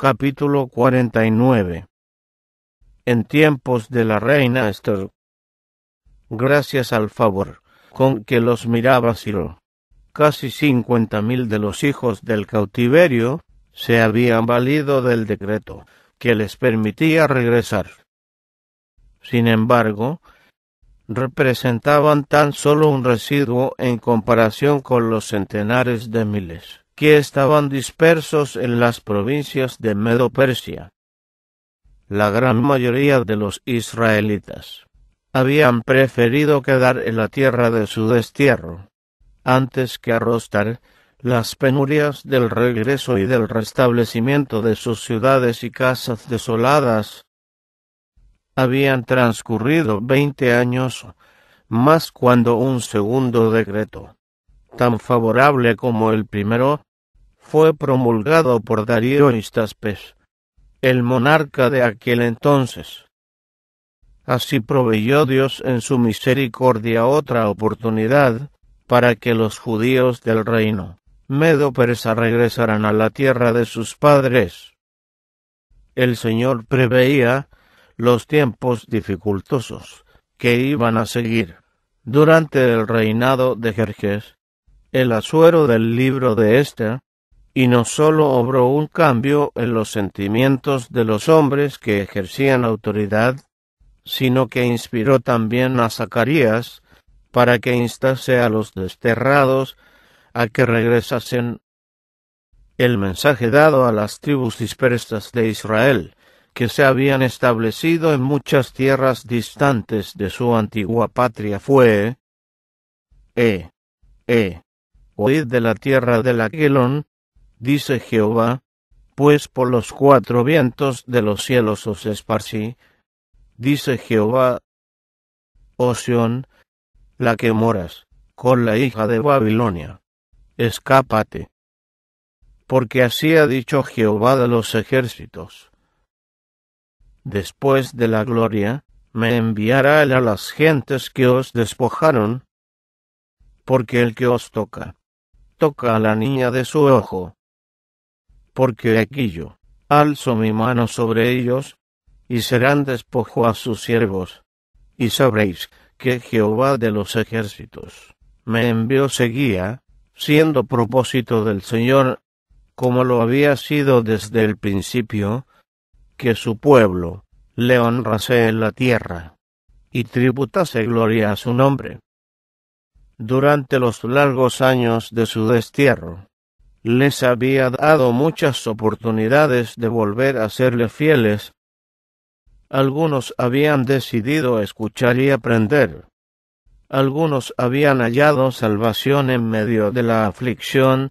capítulo 49. En tiempos de la reina Esther, gracias al favor con que los miraba Ciro, casi cincuenta mil de los hijos del cautiverio se habían valido del decreto que les permitía regresar. Sin embargo, representaban tan solo un residuo en comparación con los centenares de miles que estaban dispersos en las provincias de Medo-Persia. La gran mayoría de los israelitas habían preferido quedar en la tierra de su destierro, antes que arrostar. las penurias del regreso y del restablecimiento de sus ciudades y casas desoladas. Habían transcurrido veinte años más cuando un segundo decreto, tan favorable como el primero, fue promulgado por Darío Istaspes, el monarca de aquel entonces. Así proveyó Dios en su misericordia otra oportunidad para que los judíos del reino medo-persa regresaran a la tierra de sus padres. El Señor preveía los tiempos dificultosos que iban a seguir. Durante el reinado de Jerjes, el asuero del libro de Esther y no sólo obró un cambio en los sentimientos de los hombres que ejercían autoridad, sino que inspiró también a Zacarías para que instase a los desterrados a que regresasen. El mensaje dado a las tribus dispersas de Israel, que se habían establecido en muchas tierras distantes de su antigua patria, fue, E, E, oíd de la tierra del dice Jehová, pues por los cuatro vientos de los cielos os esparcí, dice Jehová, Oción, oh la que moras, con la hija de Babilonia, escápate. Porque así ha dicho Jehová de los ejércitos. Después de la gloria, me enviará él a las gentes que os despojaron, porque el que os toca, toca a la niña de su ojo porque aquí yo, alzo mi mano sobre ellos, y serán despojo a sus siervos. Y sabréis que Jehová de los ejércitos me envió seguía, siendo propósito del Señor, como lo había sido desde el principio, que su pueblo le honrase en la tierra y tributase gloria a su nombre. Durante los largos años de su destierro, les había dado muchas oportunidades de volver a serle fieles. Algunos habían decidido escuchar y aprender. Algunos habían hallado salvación en medio de la aflicción.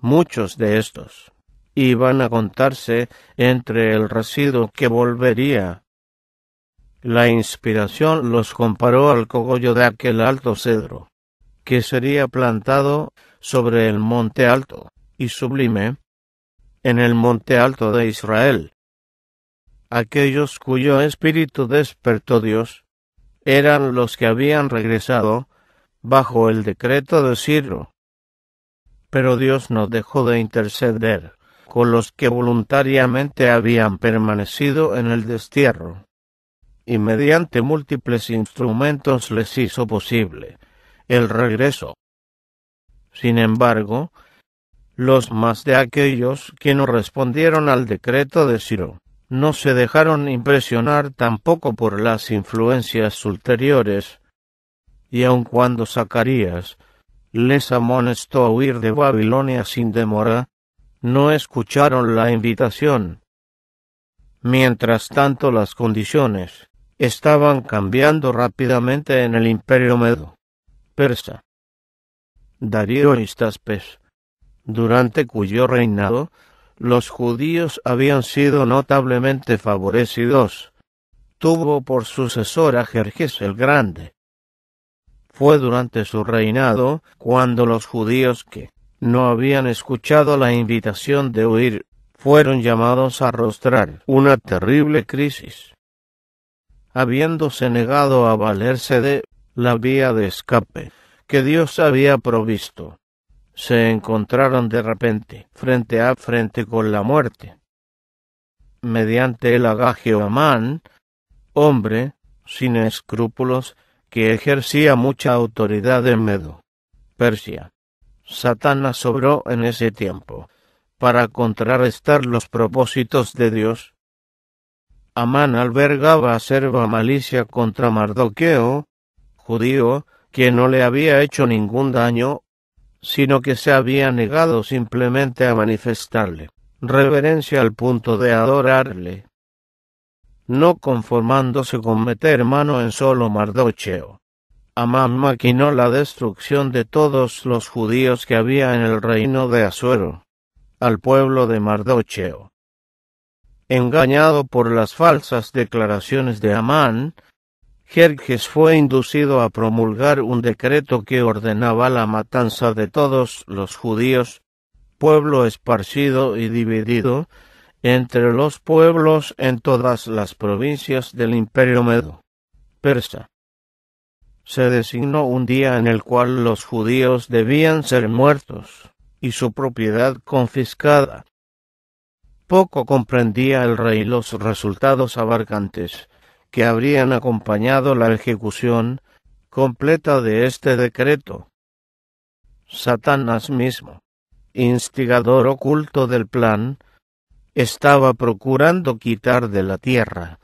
Muchos de estos iban a contarse entre el residuo que volvería. La inspiración los comparó al cogollo de aquel alto cedro que sería plantado sobre el monte alto y sublime, en el monte alto de Israel. Aquellos cuyo espíritu despertó Dios eran los que habían regresado bajo el decreto de Ciro. Pero Dios no dejó de interceder con los que voluntariamente habían permanecido en el destierro, y mediante múltiples instrumentos les hizo posible el regreso. Sin embargo, los más de aquellos que no respondieron al decreto de Ciro no se dejaron impresionar tampoco por las influencias ulteriores, y aun cuando Zacarías les amonestó a huir de Babilonia sin demora, no escucharon la invitación. Mientras tanto las condiciones estaban cambiando rápidamente en el imperio medo. Darío Histaspes. durante cuyo reinado los judíos habían sido notablemente favorecidos, tuvo por sucesor a Jerjes el Grande. Fue durante su reinado cuando los judíos que no habían escuchado la invitación de huir fueron llamados a arrostrar una terrible crisis. Habiéndose negado a valerse de la vía de escape que Dios había provisto. Se encontraron de repente, frente a frente con la muerte. Mediante el agagio Amán, hombre sin escrúpulos que ejercía mucha autoridad en Medo, Persia. Satana sobró en ese tiempo para contrarrestar los propósitos de Dios. Amán albergaba acerba malicia contra Mardoqueo, que no le había hecho ningún daño, sino que se había negado simplemente a manifestarle reverencia al punto de adorarle, no conformándose con meter mano en solo Mardocheo. Amán maquinó la destrucción de todos los judíos que había en el reino de Asuero, al pueblo de Mardocheo. Engañado por las falsas declaraciones de Amán, Jerjes fue inducido a promulgar un decreto que ordenaba la matanza de todos los judíos, pueblo esparcido y dividido, entre los pueblos en todas las provincias del imperio medo persa. Se designó un día en el cual los judíos debían ser muertos y su propiedad confiscada. Poco comprendía el rey los resultados abarcantes que habrían acompañado la ejecución completa de este decreto. Satanás mismo, instigador oculto del plan, estaba procurando quitar de la tierra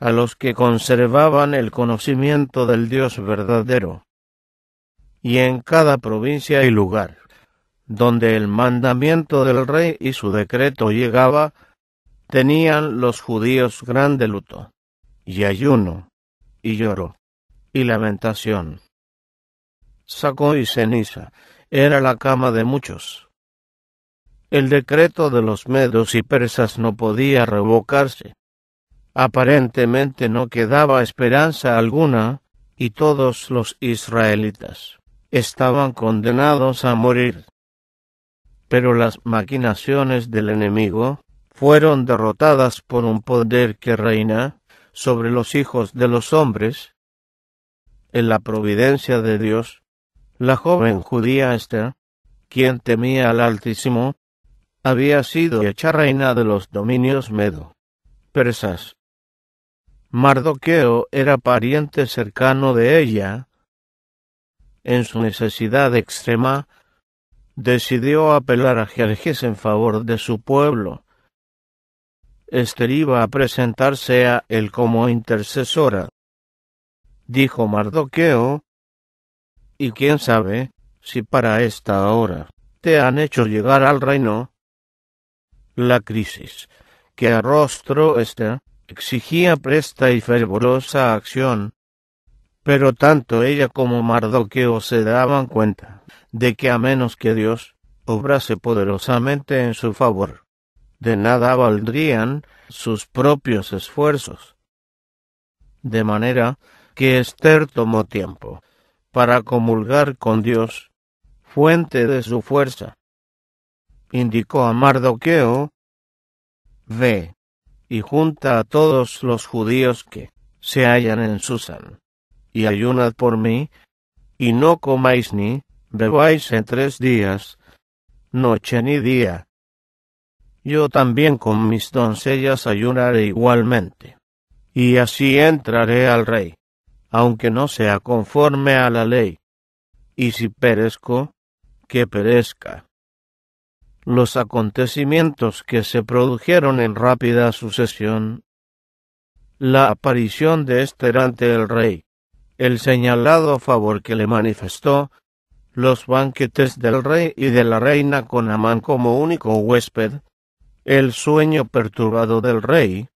a los que conservaban el conocimiento del Dios verdadero. Y en cada provincia y lugar donde el mandamiento del rey y su decreto llegaba, tenían los judíos grande luto y ayuno, y lloro, y lamentación. Sacó y ceniza, era la cama de muchos. El decreto de los medos y persas no podía revocarse. Aparentemente no quedaba esperanza alguna, y todos los israelitas estaban condenados a morir. Pero las maquinaciones del enemigo fueron derrotadas por un poder que reina sobre los hijos de los hombres. En la providencia de Dios, la joven judía Esther, quien temía al Altísimo, había sido hecha reina de los dominios medo, persas. Mardoqueo era pariente cercano de ella. En su necesidad extrema, decidió apelar a Jerjes en favor de su pueblo, Esther iba a presentarse a él como intercesora. Dijo Mardoqueo, y quién sabe, si para esta hora te han hecho llegar al reino. La crisis que arrostró Esther exigía presta y fervorosa acción, pero tanto ella como Mardoqueo se daban cuenta de que a menos que Dios obrase poderosamente en su favor, de nada valdrían sus propios esfuerzos. De manera que Esther tomó tiempo para comulgar con Dios, fuente de su fuerza. Indicó a Mardoqueo, ve y junta a todos los judíos que se hallan en Susan, y ayunad por mí, y no comáis ni bebáis en tres días, noche ni día, yo también con mis doncellas ayunaré igualmente, y así entraré al rey, aunque no sea conforme a la ley, y si perezco, que perezca. Los acontecimientos que se produjeron en rápida sucesión, la aparición de Esther ante el rey, el señalado favor que le manifestó, los banquetes del rey y de la reina con Amán como único huésped, el sueño perturbado del rey,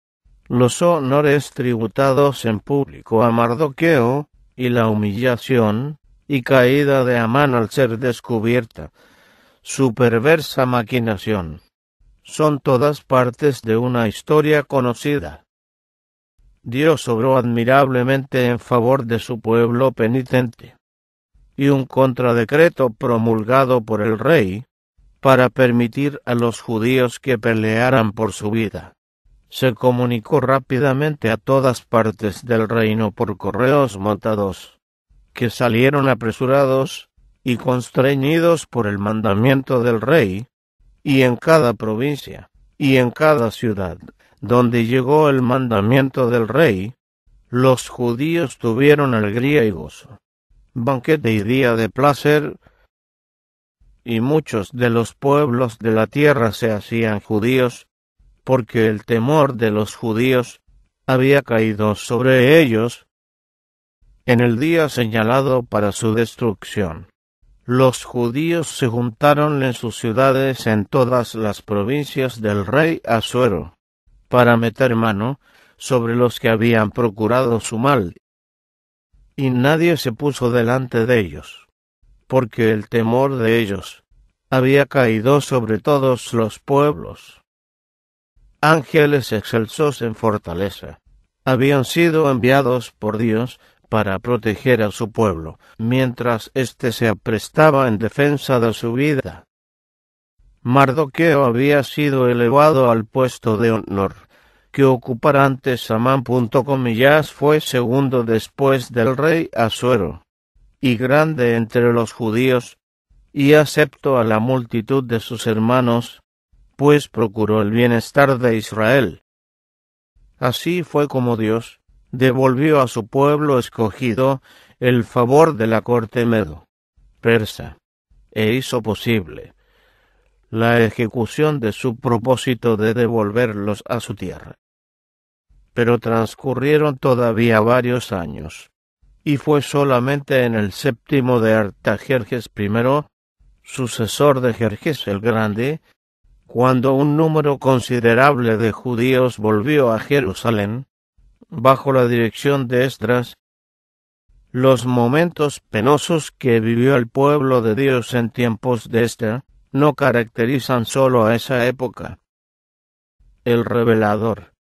los honores tributados en público a Mardoqueo, y la humillación y caída de Amán al ser descubierta, su perversa maquinación, son todas partes de una historia conocida. Dios obró admirablemente en favor de su pueblo penitente, y un contradecreto promulgado por el rey, para permitir a los judíos que pelearan por su vida. Se comunicó rápidamente a todas partes del reino por correos montados, que salieron apresurados y constreñidos por el mandamiento del rey, y en cada provincia, y en cada ciudad, donde llegó el mandamiento del rey, los judíos tuvieron alegría y gozo, banquete y día de placer, y muchos de los pueblos de la tierra se hacían judíos, porque el temor de los judíos había caído sobre ellos en el día señalado para su destrucción. Los judíos se juntaron en sus ciudades en todas las provincias del rey Asuero, para meter mano sobre los que habían procurado su mal, y nadie se puso delante de ellos porque el temor de ellos había caído sobre todos los pueblos. Ángeles excelsos en fortaleza habían sido enviados por Dios para proteger a su pueblo, mientras éste se aprestaba en defensa de su vida. Mardoqueo había sido elevado al puesto de honor, que ocupara antes Amán. Comillas fue segundo después del rey Asuero y grande entre los judíos, y acepto a la multitud de sus hermanos, pues procuró el bienestar de Israel. Así fue como Dios devolvió a su pueblo escogido el favor de la corte medo, persa, e hizo posible la ejecución de su propósito de devolverlos a su tierra. Pero transcurrieron todavía varios años, y fue solamente en el séptimo de Artajerjes I, sucesor de Jerjes el Grande, cuando un número considerable de judíos volvió a Jerusalén, bajo la dirección de Estras, los momentos penosos que vivió el pueblo de Dios en tiempos de Estras no caracterizan sólo a esa época. El revelador,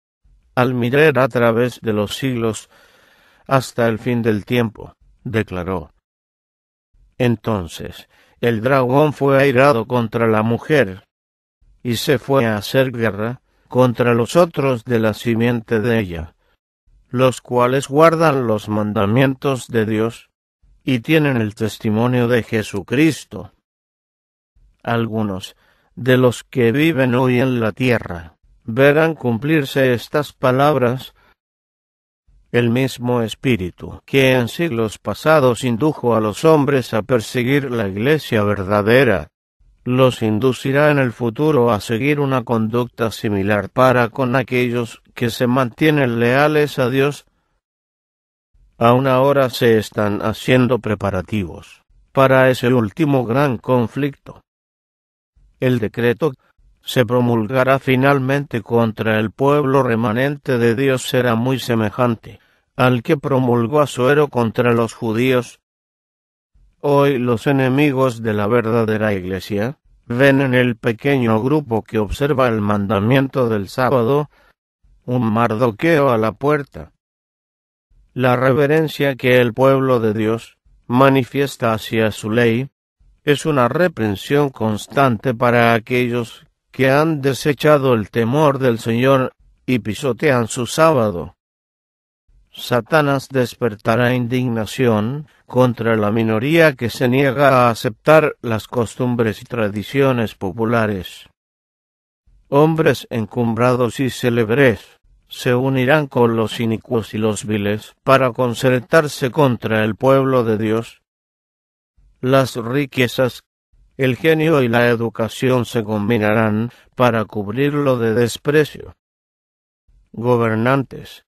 al mirar a través de los siglos, hasta el fin del tiempo, declaró. Entonces, el dragón fue airado contra la mujer, y se fue a hacer guerra contra los otros de la simiente de ella, los cuales guardan los mandamientos de Dios, y tienen el testimonio de Jesucristo. Algunos, de los que viven hoy en la tierra, verán cumplirse estas palabras, el mismo espíritu, que en siglos pasados indujo a los hombres a perseguir la Iglesia verdadera, los inducirá en el futuro a seguir una conducta similar para con aquellos que se mantienen leales a Dios. Aún ahora se están haciendo preparativos para ese último gran conflicto. El decreto se promulgará finalmente contra el pueblo remanente de Dios será muy semejante al que promulgó suero contra los judíos. Hoy los enemigos de la verdadera Iglesia ven en el pequeño grupo que observa el mandamiento del sábado un mardoqueo a la puerta. La reverencia que el pueblo de Dios manifiesta hacia su ley es una reprensión constante para aquellos que han desechado el temor del Señor y pisotean su sábado. Satanás despertará indignación contra la minoría que se niega a aceptar las costumbres y tradiciones populares. Hombres encumbrados y célebres se unirán con los inicuos y los viles para concertarse contra el pueblo de Dios. Las riquezas, el genio y la educación se combinarán para cubrirlo de desprecio. Gobernantes,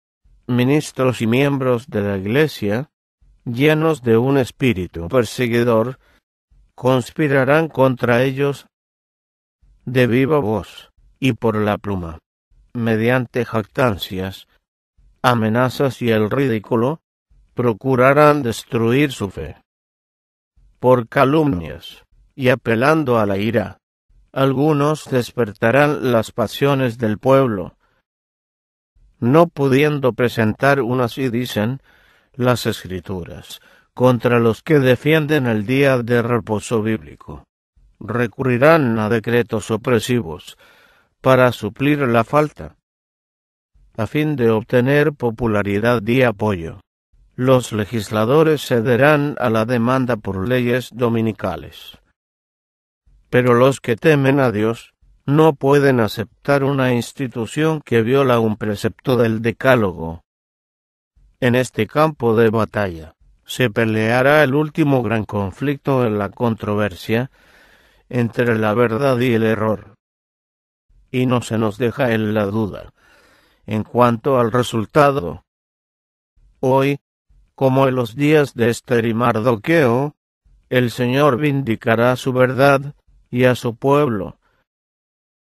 ministros y miembros de la Iglesia, llenos de un espíritu perseguidor, conspirarán contra ellos de viva voz y por la pluma, mediante jactancias, amenazas y el ridículo, procurarán destruir su fe. Por calumnias, y apelando a la ira, algunos despertarán las pasiones del pueblo, no pudiendo presentar unas así dicen las escrituras contra los que defienden el día de reposo bíblico. Recurrirán a decretos opresivos para suplir la falta, a fin de obtener popularidad y apoyo. Los legisladores cederán a la demanda por leyes dominicales. Pero los que temen a Dios no pueden aceptar una institución que viola un precepto del Decálogo. En este campo de batalla se peleará el último gran conflicto en la controversia entre la verdad y el error. Y no se nos deja en la duda en cuanto al resultado. Hoy, como en los días de este y Mardoqueo, el Señor vindicará su verdad y a su pueblo